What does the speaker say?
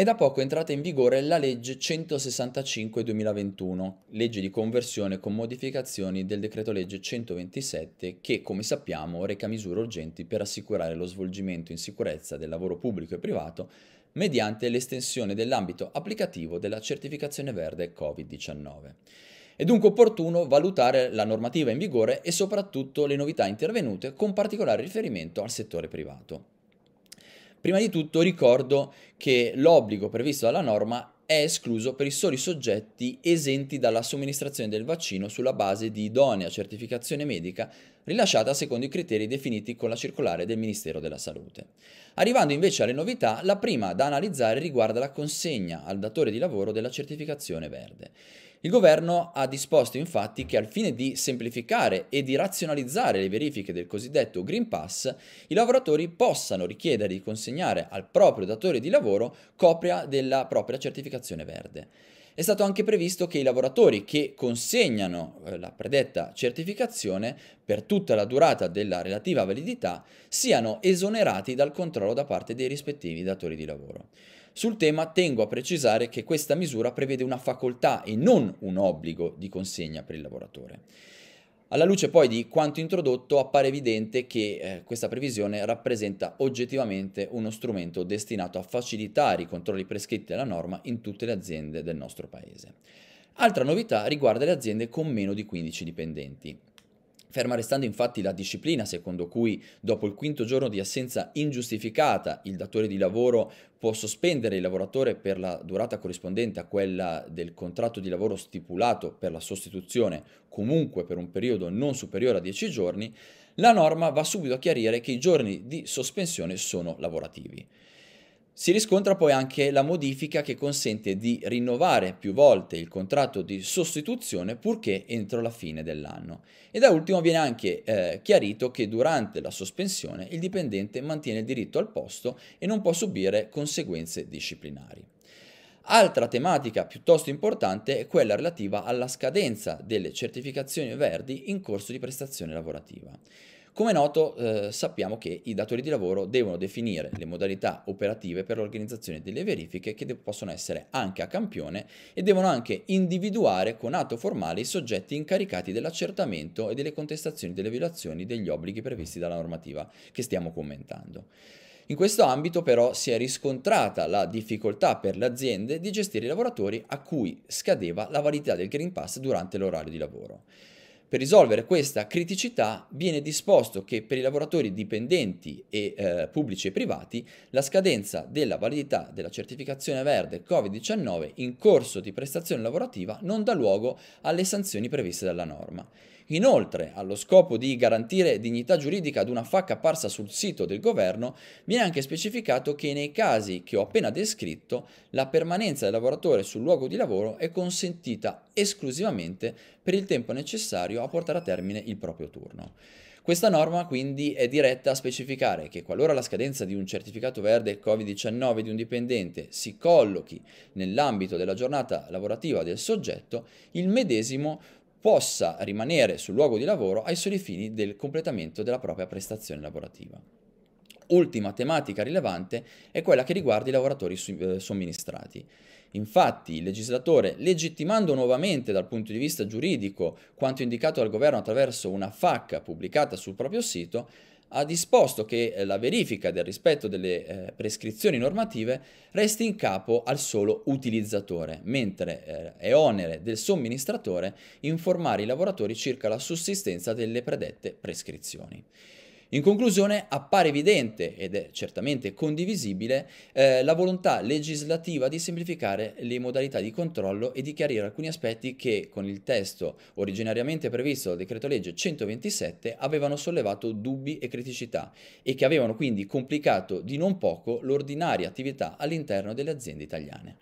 È da poco entrata in vigore la legge 165-2021, legge di conversione con modificazioni del decreto legge 127 che, come sappiamo, reca misure urgenti per assicurare lo svolgimento in sicurezza del lavoro pubblico e privato mediante l'estensione dell'ambito applicativo della certificazione verde Covid-19. È dunque opportuno valutare la normativa in vigore e soprattutto le novità intervenute con particolare riferimento al settore privato. Prima di tutto ricordo che l'obbligo previsto dalla norma è escluso per i soli soggetti esenti dalla somministrazione del vaccino sulla base di idonea certificazione medica rilasciata secondo i criteri definiti con la circolare del Ministero della Salute. Arrivando invece alle novità, la prima da analizzare riguarda la consegna al datore di lavoro della certificazione verde. Il governo ha disposto infatti che al fine di semplificare e di razionalizzare le verifiche del cosiddetto Green Pass, i lavoratori possano richiedere di consegnare al proprio datore di lavoro copia della propria certificazione verde è stato anche previsto che i lavoratori che consegnano eh, la predetta certificazione per tutta la durata della relativa validità siano esonerati dal controllo da parte dei rispettivi datori di lavoro. Sul tema tengo a precisare che questa misura prevede una facoltà e non un obbligo di consegna per il lavoratore. Alla luce poi di quanto introdotto appare evidente che eh, questa previsione rappresenta oggettivamente uno strumento destinato a facilitare i controlli prescritti dalla norma in tutte le aziende del nostro Paese. Altra novità riguarda le aziende con meno di 15 dipendenti. Ferma restando infatti la disciplina secondo cui dopo il quinto giorno di assenza ingiustificata il datore di lavoro può sospendere il lavoratore per la durata corrispondente a quella del contratto di lavoro stipulato per la sostituzione, comunque per un periodo non superiore a 10 giorni, la norma va subito a chiarire che i giorni di sospensione sono lavorativi. Si riscontra poi anche la modifica che consente di rinnovare più volte il contratto di sostituzione purché entro la fine dell'anno. E da ultimo viene anche eh, chiarito che durante la sospensione il dipendente mantiene il diritto al posto e non può subire conseguenze disciplinari. Altra tematica piuttosto importante è quella relativa alla scadenza delle certificazioni verdi in corso di prestazione lavorativa. Come noto eh, sappiamo che i datori di lavoro devono definire le modalità operative per l'organizzazione delle verifiche che possono essere anche a campione e devono anche individuare con atto formale i soggetti incaricati dell'accertamento e delle contestazioni delle violazioni degli obblighi previsti dalla normativa che stiamo commentando. In questo ambito però si è riscontrata la difficoltà per le aziende di gestire i lavoratori a cui scadeva la validità del Green Pass durante l'orario di lavoro. Per risolvere questa criticità viene disposto che per i lavoratori dipendenti e eh, pubblici e privati la scadenza della validità della certificazione verde Covid-19 in corso di prestazione lavorativa non dà luogo alle sanzioni previste dalla norma. Inoltre, allo scopo di garantire dignità giuridica ad una FAC apparsa sul sito del governo, viene anche specificato che nei casi che ho appena descritto, la permanenza del lavoratore sul luogo di lavoro è consentita esclusivamente per il tempo necessario a portare a termine il proprio turno. Questa norma quindi è diretta a specificare che qualora la scadenza di un certificato verde Covid-19 di un dipendente si collochi nell'ambito della giornata lavorativa del soggetto, il medesimo possa rimanere sul luogo di lavoro ai soli fini del completamento della propria prestazione lavorativa. Ultima tematica rilevante è quella che riguarda i lavoratori eh, somministrati. Infatti il legislatore, legittimando nuovamente dal punto di vista giuridico quanto indicato dal governo attraverso una FAC pubblicata sul proprio sito, ha disposto che eh, la verifica del rispetto delle eh, prescrizioni normative resti in capo al solo utilizzatore, mentre eh, è onere del somministratore informare i lavoratori circa la sussistenza delle predette prescrizioni. In conclusione appare evidente ed è certamente condivisibile eh, la volontà legislativa di semplificare le modalità di controllo e di chiarire alcuni aspetti che con il testo originariamente previsto dal decreto legge 127 avevano sollevato dubbi e criticità e che avevano quindi complicato di non poco l'ordinaria attività all'interno delle aziende italiane.